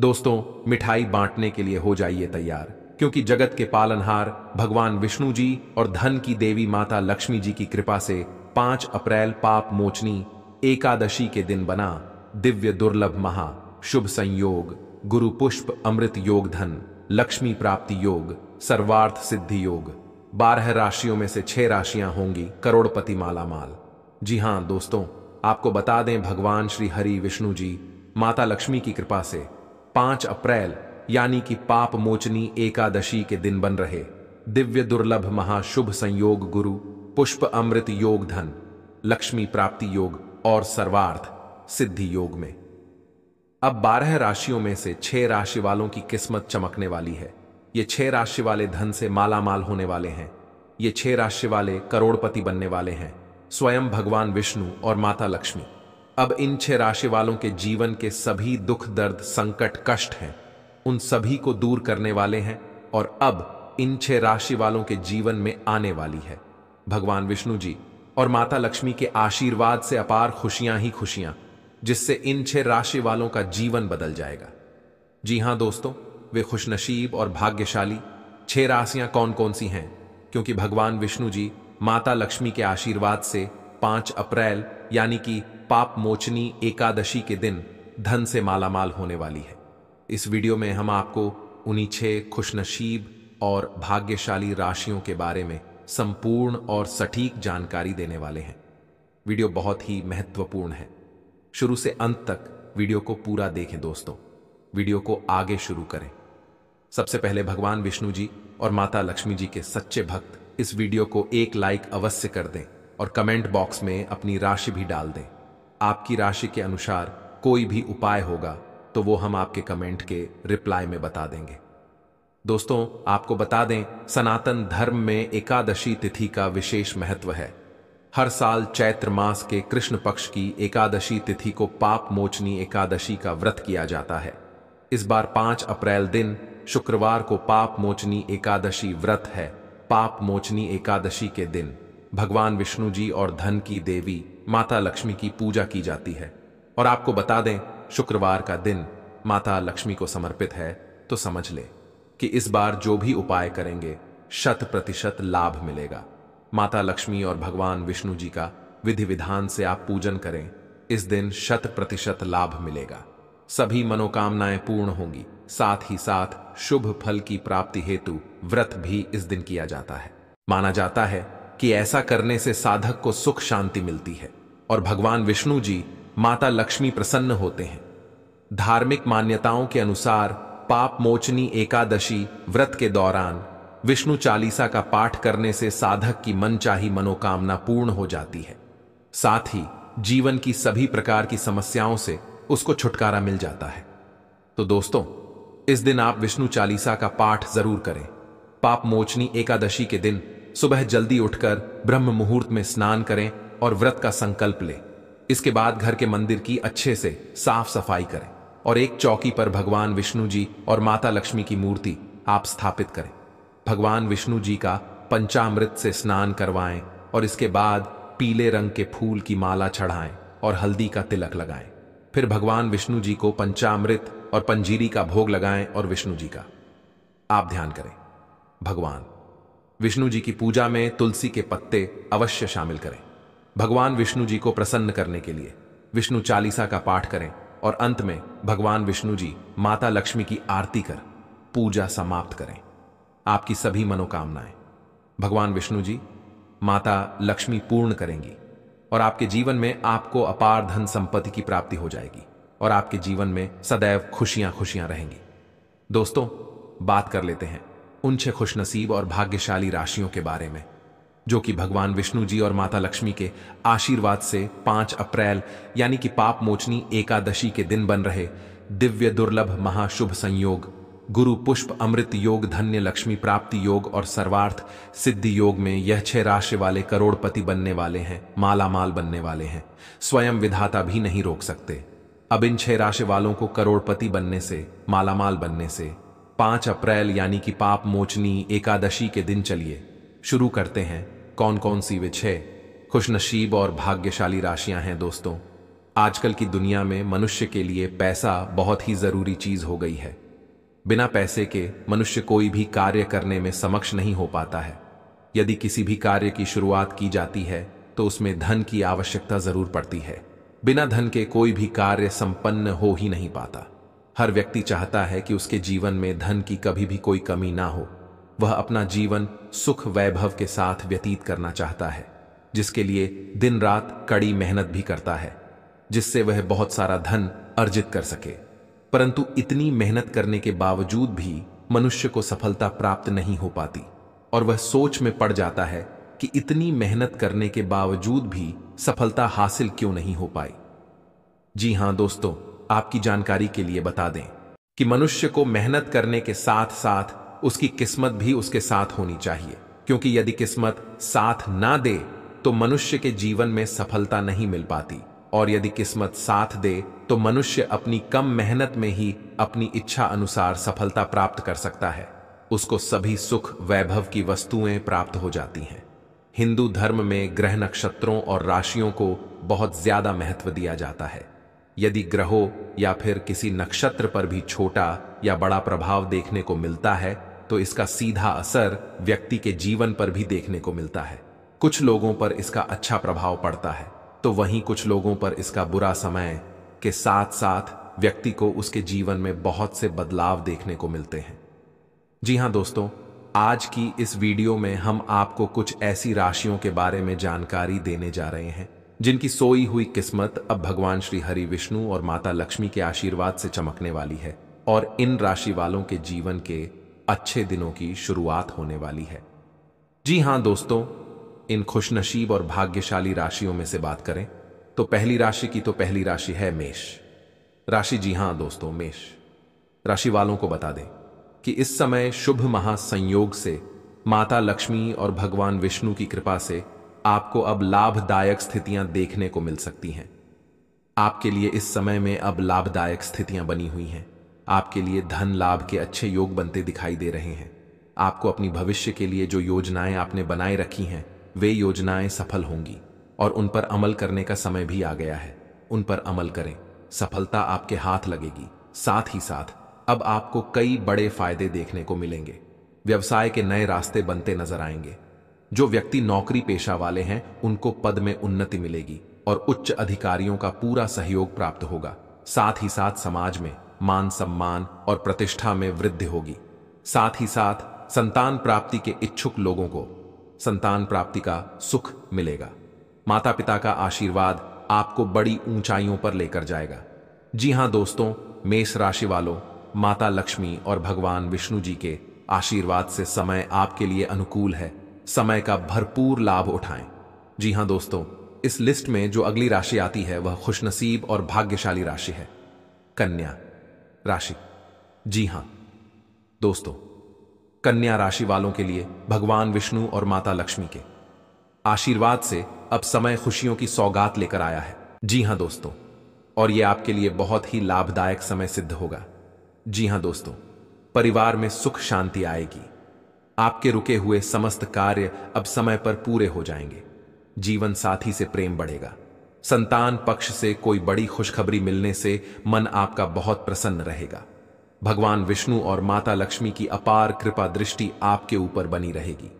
दोस्तों मिठाई बांटने के लिए हो जाइए तैयार क्योंकि जगत के पालनहार भगवान विष्णु जी और धन की देवी माता लक्ष्मी जी की कृपा से 5 अप्रैल पाप मोचनी एकादशी के दिन बना दिव्य दुर्लभ महा शुभ संयोग गुरु पुष्प अमृत योग धन लक्ष्मी प्राप्ति योग सर्वार्थ सिद्धि योग बारह राशियों में से छह राशियां होंगी करोड़पति माला माल जी हाँ दोस्तों आपको बता दें भगवान श्री हरि विष्णु जी माता लक्ष्मी की कृपा से पांच अप्रैल यानी कि पाप मोचनी एकादशी के दिन बन रहे दिव्य दुर्लभ महाशुभ संयोग गुरु पुष्प अमृत योग धन लक्ष्मी प्राप्ति योग और सर्वार्थ सिद्धि योग में अब बारह राशियों में से छह राशि वालों की किस्मत चमकने वाली है ये छह राशि वाले धन से मालामाल होने वाले हैं ये छह राशि वाले करोड़पति बनने वाले हैं स्वयं भगवान विष्णु और माता लक्ष्मी अब इन छह राशि वालों के जीवन के सभी दुख दर्द संकट कष्ट हैं उन सभी को दूर करने वाले हैं और अब इन छह राशि वालों के जीवन में आने वाली है भगवान विष्णु जी और माता लक्ष्मी के आशीर्वाद से अपार खुशियां ही खुशियां जिससे इन छह राशि वालों का जीवन बदल जाएगा जी हां दोस्तों वे खुशनसीब और भाग्यशाली छह राशियां कौन कौन सी हैं क्योंकि भगवान विष्णु जी माता लक्ष्मी के आशीर्वाद से पांच अप्रैल यानी कि पाप मोचनी एकादशी के दिन धन से मालामाल होने वाली है इस वीडियो में हम आपको उन्हीं छह खुशनशीब और भाग्यशाली राशियों के बारे में संपूर्ण और सटीक जानकारी देने वाले हैं वीडियो बहुत ही महत्वपूर्ण है शुरू से अंत तक वीडियो को पूरा देखें दोस्तों वीडियो को आगे शुरू करें सबसे पहले भगवान विष्णु जी और माता लक्ष्मी जी के सच्चे भक्त इस वीडियो को एक लाइक अवश्य कर दें और कमेंट बॉक्स में अपनी राशि भी डाल दें आपकी राशि के अनुसार कोई भी उपाय होगा तो वो हम आपके कमेंट के रिप्लाई में बता देंगे दोस्तों आपको बता दें सनातन धर्म में एकादशी तिथि का विशेष महत्व है हर साल चैत्र मास के कृष्ण पक्ष की एकादशी तिथि को पाप मोचनी एकादशी का व्रत किया जाता है इस बार पांच अप्रैल दिन शुक्रवार को पाप मोचनी एकादशी व्रत है पाप मोचनी एकादशी के दिन भगवान विष्णु जी और धन की देवी माता लक्ष्मी की पूजा की जाती है और आपको बता दें शुक्रवार का दिन माता लक्ष्मी को समर्पित है तो समझ ले कि इस बार जो भी उपाय करेंगे शत प्रतिशत लाभ मिलेगा माता लक्ष्मी और भगवान विष्णु जी का विधि विधान से आप पूजन करें इस दिन शत प्रतिशत लाभ मिलेगा सभी मनोकामनाएं पूर्ण होंगी साथ ही साथ शुभ फल की प्राप्ति हेतु व्रत भी इस दिन किया जाता है माना जाता है कि ऐसा करने से साधक को सुख शांति मिलती है और भगवान विष्णु जी माता लक्ष्मी प्रसन्न होते हैं धार्मिक मान्यताओं के अनुसार पाप मोचनी एकादशी व्रत के दौरान विष्णु चालीसा का पाठ करने से साधक की मनचाही मनोकामना पूर्ण हो जाती है साथ ही जीवन की सभी प्रकार की समस्याओं से उसको छुटकारा मिल जाता है तो दोस्तों इस दिन आप विष्णु चालीसा का पाठ जरूर करें पाप मोचनी एकादशी के दिन सुबह जल्दी उठकर ब्रह्म मुहूर्त में स्नान करें और व्रत का संकल्प लें इसके बाद घर के मंदिर की अच्छे से साफ सफाई करें और एक चौकी पर भगवान विष्णु जी और माता लक्ष्मी की मूर्ति आप स्थापित करें भगवान विष्णु जी का पंचामृत से स्नान करवाएं और इसके बाद पीले रंग के फूल की माला चढ़ाएं और हल्दी का तिलक लगाएं फिर भगवान विष्णु जी को पंचामृत और पंजीरी का भोग लगाएं और विष्णु जी का आप ध्यान करें भगवान विष्णु जी की पूजा में तुलसी के पत्ते अवश्य शामिल करें भगवान विष्णु जी को प्रसन्न करने के लिए विष्णु चालीसा का पाठ करें और अंत में भगवान विष्णु जी माता लक्ष्मी की आरती कर पूजा समाप्त करें आपकी सभी मनोकामनाएं भगवान विष्णु जी माता लक्ष्मी पूर्ण करेंगी और आपके जीवन में आपको अपार धन संपत्ति की प्राप्ति हो जाएगी और आपके जीवन में सदैव खुशियां खुशियां रहेंगी दोस्तों बात कर लेते हैं उन छह खुशनसीब और भाग्यशाली राशियों के बारे में जो कि भगवान विष्णु जी और माता लक्ष्मी के आशीर्वाद से पांच अप्रैल यानी कि पाप मोचनी एकादशी के दिन बन रहे दिव्य दुर्लभ महाशुभ संयोग गुरु पुष्प अमृत योग धन्य लक्ष्मी प्राप्ति योग और सर्वार्थ सिद्धि योग में यह छह राशि वाले करोड़पति बनने वाले हैं माला माल बनने वाले हैं स्वयं विधाता भी नहीं रोक सकते अब इन छह राशि वालों को करोड़पति बनने से मालामाल बनने से पांच अप्रैल यानी कि पाप मोचनी एकादशी के दिन चलिए शुरू करते हैं कौन कौन सी विच है खुशनसीब और भाग्यशाली राशियां हैं दोस्तों आजकल की दुनिया में मनुष्य के लिए पैसा बहुत ही ज़रूरी चीज़ हो गई है बिना पैसे के मनुष्य कोई भी कार्य करने में समक्ष नहीं हो पाता है यदि किसी भी कार्य की शुरुआत की जाती है तो उसमें धन की आवश्यकता जरूर पड़ती है बिना धन के कोई भी कार्य संपन्न हो ही नहीं पाता हर व्यक्ति चाहता है कि उसके जीवन में धन की कभी भी कोई कमी ना हो वह अपना जीवन सुख वैभव के साथ व्यतीत करना चाहता है जिसके लिए दिन रात कड़ी मेहनत भी करता है जिससे वह बहुत सारा धन अर्जित कर सके परंतु इतनी मेहनत करने के बावजूद भी मनुष्य को सफलता प्राप्त नहीं हो पाती और वह सोच में पड़ जाता है कि इतनी मेहनत करने के बावजूद भी सफलता हासिल क्यों नहीं हो पाई जी हां दोस्तों आपकी जानकारी के लिए बता दें कि मनुष्य को मेहनत करने के साथ साथ उसकी किस्मत भी उसके साथ होनी चाहिए क्योंकि यदि किस्मत साथ ना दे तो मनुष्य के जीवन में सफलता नहीं मिल पाती और यदि किस्मत साथ दे तो मनुष्य अपनी कम मेहनत में ही अपनी इच्छा अनुसार सफलता प्राप्त कर सकता है उसको सभी सुख वैभव की वस्तुएं प्राप्त हो जाती हैं हिंदू धर्म में ग्रह नक्षत्रों और राशियों को बहुत ज्यादा महत्व दिया जाता है यदि ग्रहों या फिर किसी नक्षत्र पर भी छोटा या बड़ा प्रभाव देखने को मिलता है तो इसका सीधा असर व्यक्ति के जीवन पर भी देखने को मिलता है कुछ लोगों पर इसका अच्छा प्रभाव पड़ता है तो वहीं कुछ लोगों पर इसका बुरा समय के साथ साथ व्यक्ति को उसके जीवन में बहुत से बदलाव देखने को मिलते हैं जी हाँ दोस्तों आज की इस वीडियो में हम आपको कुछ ऐसी राशियों के बारे में जानकारी देने जा रहे हैं जिनकी सोई हुई किस्मत अब भगवान श्री हरि विष्णु और माता लक्ष्मी के आशीर्वाद से चमकने वाली है और इन राशि वालों के जीवन के अच्छे दिनों की शुरुआत होने वाली है जी हां दोस्तों इन खुशनसीब और भाग्यशाली राशियों में से बात करें तो पहली राशि की तो पहली राशि है मेष राशि जी हां दोस्तों मेष राशि वालों को बता दें कि इस समय शुभ महासंयोग से माता लक्ष्मी और भगवान विष्णु की कृपा से आपको अब लाभदायक स्थितियां देखने को मिल सकती हैं आपके लिए इस समय में अब लाभदायक स्थितियां बनी हुई हैं आपके लिए धन लाभ के अच्छे योग बनते दिखाई दे रहे हैं आपको अपनी भविष्य के लिए जो योजनाएं आपने बनाए रखी हैं वे योजनाएं सफल होंगी और उन पर अमल करने का समय भी आ गया है उन पर अमल करें सफलता आपके हाथ लगेगी साथ ही साथ अब आपको कई बड़े फायदे देखने को मिलेंगे व्यवसाय के नए रास्ते बनते नजर आएंगे जो व्यक्ति नौकरी पेशा वाले हैं उनको पद में उन्नति मिलेगी और उच्च अधिकारियों का पूरा सहयोग प्राप्त होगा साथ ही साथ समाज में मान सम्मान और प्रतिष्ठा में वृद्धि होगी साथ ही साथ संतान प्राप्ति के इच्छुक लोगों को संतान प्राप्ति का सुख मिलेगा माता पिता का आशीर्वाद आपको बड़ी ऊंचाइयों पर लेकर जाएगा जी हां दोस्तों मेष राशि वालों माता लक्ष्मी और भगवान विष्णु जी के आशीर्वाद से समय आपके लिए अनुकूल है समय का भरपूर लाभ उठाएं जी हां दोस्तों इस लिस्ट में जो अगली राशि आती है वह खुशनसीब और भाग्यशाली राशि है कन्या राशि जी हां दोस्तों कन्या राशि वालों के लिए भगवान विष्णु और माता लक्ष्मी के आशीर्वाद से अब समय खुशियों की सौगात लेकर आया है जी हां दोस्तों और यह आपके लिए बहुत ही लाभदायक समय सिद्ध होगा जी हां दोस्तों परिवार में सुख शांति आएगी आपके रुके हुए समस्त कार्य अब समय पर पूरे हो जाएंगे जीवन साथी से प्रेम बढ़ेगा संतान पक्ष से कोई बड़ी खुशखबरी मिलने से मन आपका बहुत प्रसन्न रहेगा भगवान विष्णु और माता लक्ष्मी की अपार कृपा दृष्टि आपके ऊपर बनी रहेगी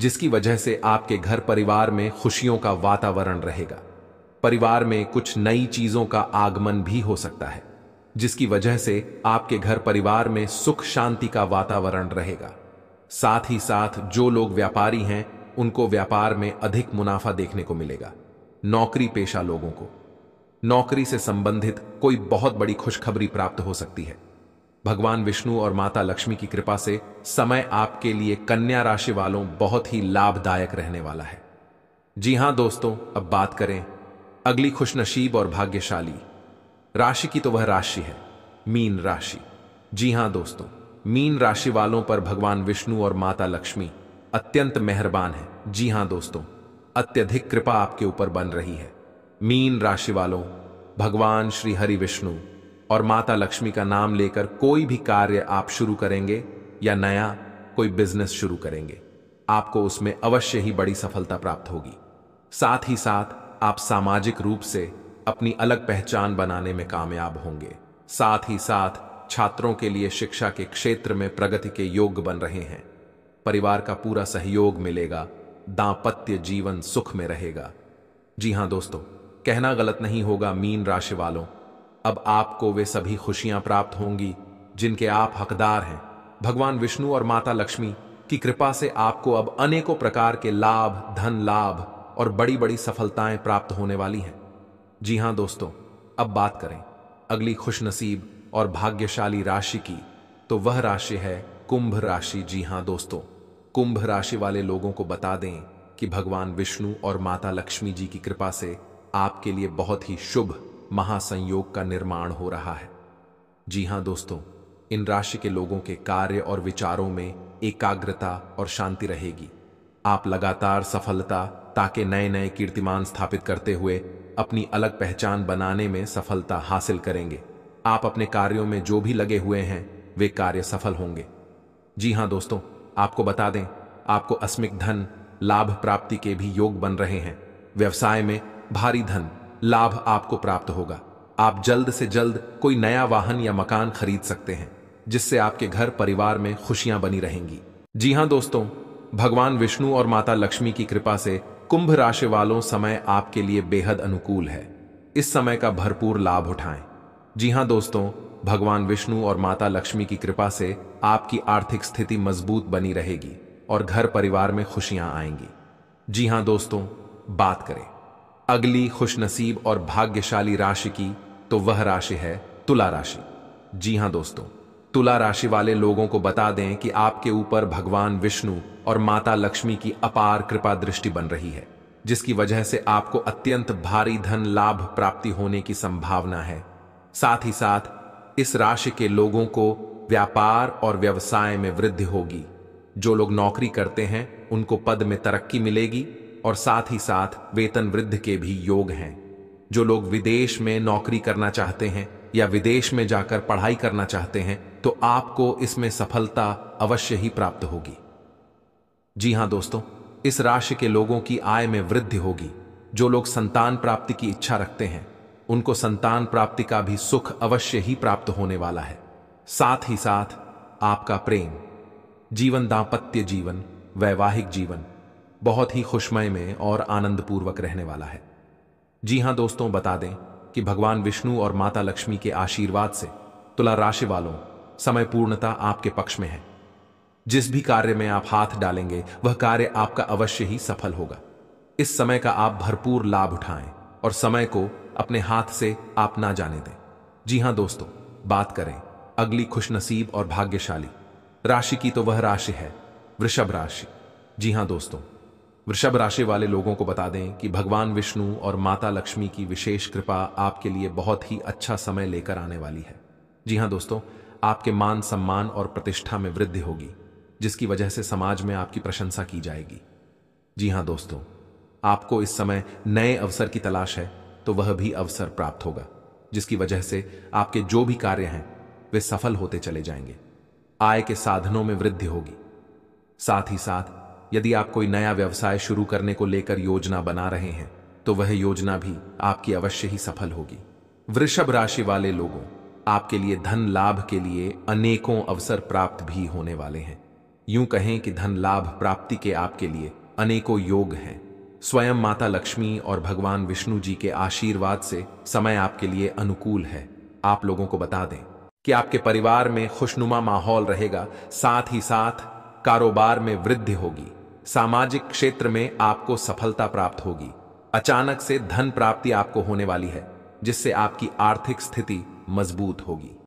जिसकी वजह से आपके घर परिवार में खुशियों का वातावरण रहेगा परिवार में कुछ नई चीजों का आगमन भी हो सकता है जिसकी वजह से आपके घर परिवार में सुख शांति का वातावरण रहेगा साथ ही साथ जो लोग व्यापारी हैं उनको व्यापार में अधिक मुनाफा देखने को मिलेगा नौकरी पेशा लोगों को नौकरी से संबंधित कोई बहुत बड़ी खुशखबरी प्राप्त हो सकती है भगवान विष्णु और माता लक्ष्मी की कृपा से समय आपके लिए कन्या राशि वालों बहुत ही लाभदायक रहने वाला है जी हां दोस्तों अब बात करें अगली खुशनसीब और भाग्यशाली राशि की तो वह राशि है मीन राशि जी हां दोस्तों मीन राशि वालों पर भगवान विष्णु और माता लक्ष्मी अत्यंत मेहरबान है जी हां दोस्तों अत्यधिक कृपा आपके ऊपर बन रही है मीन राशि वालों भगवान श्री हरि विष्णु और माता लक्ष्मी का नाम लेकर कोई भी कार्य आप शुरू करेंगे या नया कोई बिजनेस शुरू करेंगे आपको उसमें अवश्य ही बड़ी सफलता प्राप्त होगी साथ ही साथ आप सामाजिक रूप से अपनी अलग पहचान बनाने में कामयाब होंगे साथ ही साथ छात्रों के लिए शिक्षा के क्षेत्र में प्रगति के योग बन रहे हैं परिवार का पूरा सहयोग मिलेगा दांपत्य जीवन सुख में रहेगा जी हां दोस्तों कहना गलत नहीं होगा मीन राशि वालों अब आपको वे सभी खुशियां प्राप्त होंगी जिनके आप हकदार हैं भगवान विष्णु और माता लक्ष्मी की कृपा से आपको अब अनेकों प्रकार के लाभ धन लाभ और बड़ी बड़ी सफलताएं प्राप्त होने वाली हैं जी हां दोस्तों अब बात करें अगली खुशनसीब और भाग्यशाली राशि की तो वह राशि है कुंभ राशि जी हां दोस्तों कुंभ राशि वाले लोगों को बता दें कि भगवान विष्णु और माता लक्ष्मी जी की कृपा से आपके लिए बहुत ही शुभ महासंयोग का निर्माण हो रहा है जी हां दोस्तों इन राशि के लोगों के कार्य और विचारों में एकाग्रता और शांति रहेगी आप लगातार सफलता ताकि नए नए कीर्तिमान स्थापित करते हुए अपनी अलग पहचान बनाने में सफलता हासिल करेंगे आप अपने कार्यों में जो भी लगे हुए हैं वे कार्य सफल होंगे जी हां दोस्तों आपको बता दें आपको अस्मिक धन लाभ प्राप्ति के भी योग बन रहे हैं व्यवसाय में भारी धन लाभ आपको प्राप्त होगा आप जल्द से जल्द कोई नया वाहन या मकान खरीद सकते हैं जिससे आपके घर परिवार में खुशियां बनी रहेंगी जी हां दोस्तों भगवान विष्णु और माता लक्ष्मी की कृपा से कुंभ राशि वालों समय आपके लिए बेहद अनुकूल है इस समय का भरपूर लाभ उठाएं जी हाँ दोस्तों भगवान विष्णु और माता लक्ष्मी की कृपा से आपकी आर्थिक स्थिति मजबूत बनी रहेगी और घर परिवार में खुशियां आएंगी जी हाँ दोस्तों बात करें अगली खुशनसीब और भाग्यशाली राशि की तो वह राशि है तुला राशि जी हाँ दोस्तों तुला राशि वाले लोगों को बता दें कि आपके ऊपर भगवान विष्णु और माता लक्ष्मी की अपार कृपा दृष्टि बन रही है जिसकी वजह से आपको अत्यंत भारी धन लाभ प्राप्ति होने की संभावना है साथ ही साथ इस राशि के लोगों को व्यापार और व्यवसाय में वृद्धि होगी जो लोग नौकरी करते हैं उनको पद में तरक्की मिलेगी और साथ ही साथ वेतन वृद्धि के भी योग हैं जो लोग विदेश में नौकरी करना चाहते हैं या विदेश में जाकर पढ़ाई करना चाहते हैं तो आपको इसमें सफलता अवश्य ही प्राप्त होगी जी हां दोस्तों इस राशि के लोगों की आय में वृद्धि होगी जो लोग संतान प्राप्ति की इच्छा रखते हैं उनको संतान प्राप्ति का भी सुख अवश्य ही प्राप्त होने वाला है साथ ही साथ आपका प्रेम जीवन दाम्पत्य जीवन वैवाहिक जीवन बहुत ही खुशमय में और आनंदपूर्वक रहने वाला है जी हां दोस्तों बता दें कि भगवान विष्णु और माता लक्ष्मी के आशीर्वाद से तुला राशि वालों समय पूर्णता आपके पक्ष में है जिस भी कार्य में आप हाथ डालेंगे वह कार्य आपका अवश्य ही सफल होगा इस समय का आप भरपूर लाभ उठाएं और समय को अपने हाथ से आप ना जाने दें जी हां दोस्तों बात करें अगली खुशनसीब और भाग्यशाली राशि की तो वह राशि है वृषभ राशि जी हां दोस्तों वृषभ राशि वाले लोगों को बता दें कि भगवान विष्णु और माता लक्ष्मी की विशेष कृपा आपके लिए बहुत ही अच्छा समय लेकर आने वाली है जी हां दोस्तों आपके मान सम्मान और प्रतिष्ठा में वृद्धि होगी जिसकी वजह से समाज में आपकी प्रशंसा की जाएगी जी हाँ दोस्तों आपको इस समय नए अवसर की तलाश है तो वह भी अवसर प्राप्त होगा जिसकी वजह से आपके जो भी कार्य हैं वे सफल होते चले जाएंगे आय के साधनों में वृद्धि होगी साथ ही साथ यदि आप कोई नया व्यवसाय शुरू करने को लेकर योजना बना रहे हैं तो वह योजना भी आपकी अवश्य ही सफल होगी वृषभ राशि वाले लोगों आपके लिए धन लाभ के लिए अनेकों अवसर प्राप्त भी होने वाले हैं यूं कहें कि धन लाभ प्राप्ति के आपके लिए अनेकों योग हैं स्वयं माता लक्ष्मी और भगवान विष्णु जी के आशीर्वाद से समय आपके लिए अनुकूल है आप लोगों को बता दें कि आपके परिवार में खुशनुमा माहौल रहेगा साथ ही साथ कारोबार में वृद्धि होगी सामाजिक क्षेत्र में आपको सफलता प्राप्त होगी अचानक से धन प्राप्ति आपको होने वाली है जिससे आपकी आर्थिक स्थिति मजबूत होगी